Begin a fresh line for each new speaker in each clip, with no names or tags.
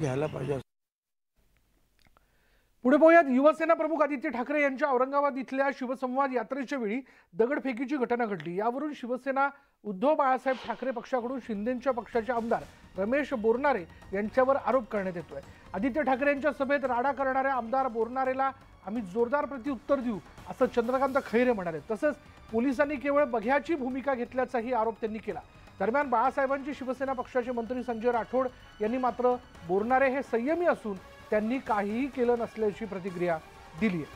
घ्यायला पाहिजे
पुढे पाहूयात युवासेना प्रमुख आदित्य ठाकरे यांच्या औरंगाबाद इथल्या शिवसंवाद यात्रेच्या वेळी दगडफेकीची घटना घडली यावरून शिवसेना उद्धव बाळासाहेब ठाकरे पक्षाकडून शिंदेच्या पक्षाचे आमदार रमेश बोरनारे यांच्यावर आरोप करण्यात येतोय आदित्य ठाकरे यांच्या सभेत राडा करणाऱ्या आमदार बोरनारेला आम्ही जोरदार प्रतिउत्तर देऊ असं चंद्रकांत खैरे म्हणाले तसंच पोलिसांनी केवळ बघ्याची भूमिका घेतल्याचाही आरोप त्यांनी केला दरम्यान बाळासाहेबांची शिवसेना पक्षाचे मंत्री संजय राठोड यांनी मात्र बोलणारे हे संयमी असून त्यांनी काहीही केलं नसल्याची प्रतिक्रिया दिली आहे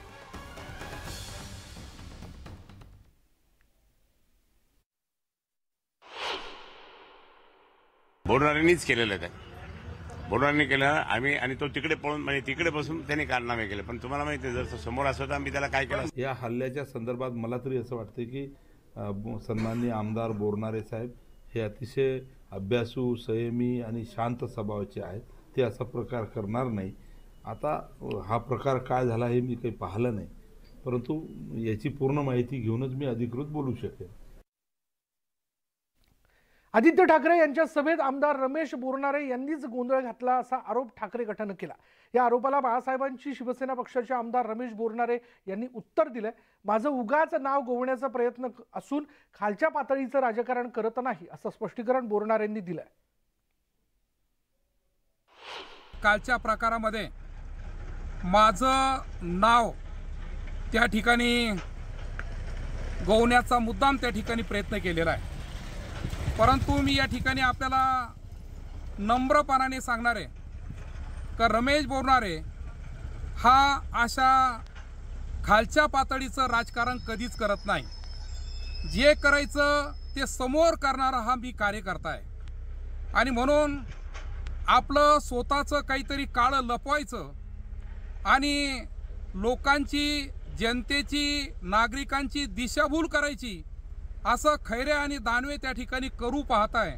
केलेलं आहे ते केलं आम्ही आणि तो तिकडे पळून म्हणजे तिकडे बसून त्यांनी कारनामे केले पण तुम्हाला माहिती जर समोर असं तर आम्ही त्याला काय केलं या हल्ल्याच्या संदर्भात मला तरी असं वाटतं की सन्माननीय आमदार बोरणारे साहेब हे अतिशय अभ्यासू संयमी आणि शांत स्वभावाचे आहेत ते असा प्रकार करणार नाही आता हा प्रकार काय झाला हे मी काही पाहिलं नाही परंतु याची पूर्ण माहिती घेऊनच मी अधिकृत बोलू शकेन
आदित्य ठाकरे यांच्या सभेत आमदार रमेश बोरणारे यांनीच गोंधळ घातला असा आरोप ठाकरे गटानं केला या आरोपाला बाळासाहेबांची शिवसेना पक्षाचे आमदार रमेश बोरणारे यांनी उत्तर दिलंय माझं उगाच नाव गोवण्याचा प्रयत्न असून खालच्या पातळीचं राजकारण करत नाही असं स्पष्टीकरण यांनी दिलंय
कालच्या प्रकारामध्ये माझं नाव त्या ठिकाणी गोवण्याचा मुद्दाम त्या ठिकाणी प्रयत्न केलेला आहे परंतु मी या ठिकाणी आपल्याला नम्रपणाने सांगणार आहे का रमेश बोरणारे हा अशा खालच्या पातळीचं राजकारण कधीच करत नाही जे करायचं ते समोर करणारा हा मी कार्यकर्ता आहे आणि म्हणून आपलं स्वतःचं काहीतरी काळं लपवायचं आणि लोकांची जनतेची नागरिकांची दिशाभूल करायची असं खैरे आणि दानवे त्या ठिकाणी करू पाहताय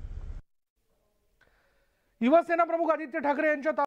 युवासेना प्रमुख आदित्य ठाकरे यांच्या